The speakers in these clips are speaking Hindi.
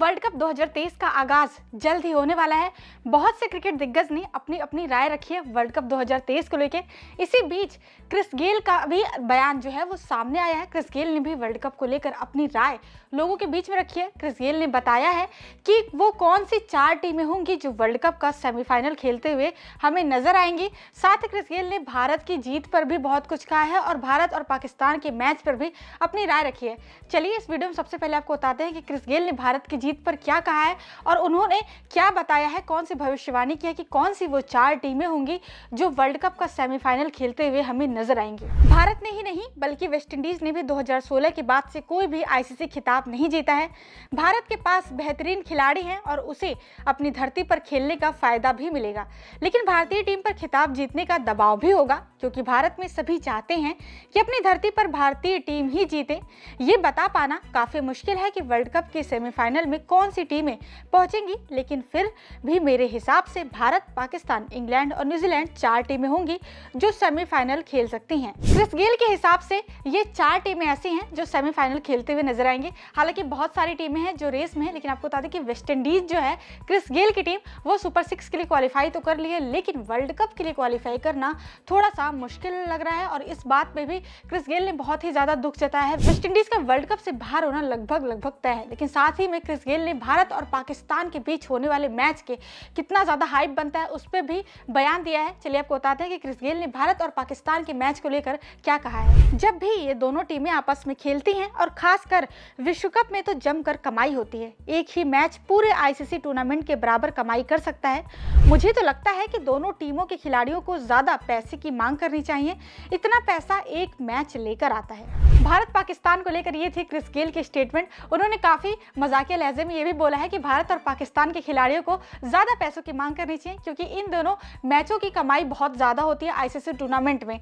वर्ल्ड कप 2023 का आगाज जल्द ही होने वाला है बहुत से क्रिकेट दिग्गज ने अपनी अपनी राय रखी है वर्ल्ड कप 2023 को लेकर इसी बीच क्रिस गेल का भी बयान जो है वो सामने आया है क्रिस गेल ने भी वर्ल्ड कप को लेकर अपनी राय लोगों के बीच में रखी है क्रिस गेल ने बताया है कि वो कौन सी चार टीमें होंगी जो वर्ल्ड कप का सेमीफाइनल खेलते हुए हमें नजर आएंगी साथ ही क्रिस गेल ने भारत की जीत पर भी बहुत कुछ कहा है और भारत और पाकिस्तान के मैच पर भी अपनी राय रखी है चलिए इस वीडियो में सबसे पहले आपको बताते हैं कि क्रिस गेल ने भारत की जीत पर क्या कहा है और उन्होंने क्या बताया है कौन सी भविष्यवाणी की है कि कौन सी वो चार टीमें होंगी जो वर्ल्ड कप का सेमीफाइनल खेलते हुए हमें नजर आएंगी भारत ने ही नहीं बल्कि वेस्टइंडीज ने भी 2016 के बाद से कोई भी आईसीसी खिताब नहीं जीता है भारत के पास बेहतरीन खिलाड़ी हैं और उसे अपनी धरती पर खेलने का फायदा भी मिलेगा लेकिन भारतीय टीम पर खिताब जीतने का दबाव भी होगा क्योंकि भारत में सभी चाहते हैं कि अपनी धरती पर भारतीय टीम ही जीते ये बता पाना काफ़ी मुश्किल है कि वर्ल्ड कप के सेमीफाइनल में कौन सी टीमें पहुंचेंगी लेकिन फिर भी मेरे हिसाब से भारत पाकिस्तान इंग्लैंड और न्यूजीलैंड चार टीमें होंगी जो सेमीफाइनल खेल सकती हैं क्रिस गेल के हिसाब से ये चार टीमें ऐसी हैं जो सेमीफाइनल खेलते हुए नजर आएंगे हालांकि बहुत सारी टीमें हैं जो रेस में है लेकिन आपको बता दें कि वेस्ट इंडीज जो है क्रिस गेल की टीम वो सुपर सिक्स के लिए क्वालिफाई तो कर ली है लेकिन वर्ल्ड कप के लिए क्वालिफाई करना थोड़ा सा मुश्किल लग रहा है और इस बात पर भी क्रिस गेल ने बहुत ही ज्यादा दुख जताया है वेस्ट इंडीज का वर्ल्ड कप से बाहर होना लगभग लगभग तय है लेकिन साथ ही में क्रिस यूसुफ गेल ने भारत और पाकिस्तान के बीच होने वाले मैच के कितना ज़्यादा हाइप बनता है उस पर भी बयान दिया है चलिए आपको बताते हैं कि क्रिस गेल ने भारत और पाकिस्तान के मैच को लेकर क्या कहा है जब भी ये दोनों टीमें आपस में खेलती हैं और खासकर विश्व कप में तो जमकर कमाई होती है एक ही मैच पूरे आईसीसी टूर्नामेंट के बराबर कमाई कर सकता है मुझे तो लगता है कि दोनों टीमों के खिलाड़ियों को ज़्यादा पैसे की मांग करनी चाहिए इतना पैसा एक मैच लेकर आता है भारत पाकिस्तान को लेकर ये थी क्रिस गेल की स्टेटमेंट उन्होंने काफ़ी मजाकिया लहजे में ये भी बोला है कि भारत और पाकिस्तान के खिलाड़ियों को ज़्यादा पैसों की मांग करनी चाहिए क्योंकि इन दोनों मैचों की कमाई बहुत ज़्यादा होती है आईसीसी टूर्नामेंट में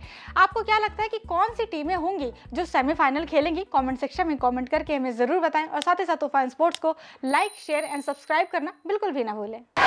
आपको क्या लगता है कि कौन सी टीमें होंगी जो सेमीफाइनल खेलेंगी कॉमेंट सेक्शन में कॉमेंट करके हमें ज़रूर बताएं और साथ ही साथ तूफान स्पोर्ट्स को लाइक शेयर एंड सब्सक्राइब करना बिल्कुल भी ना भूलें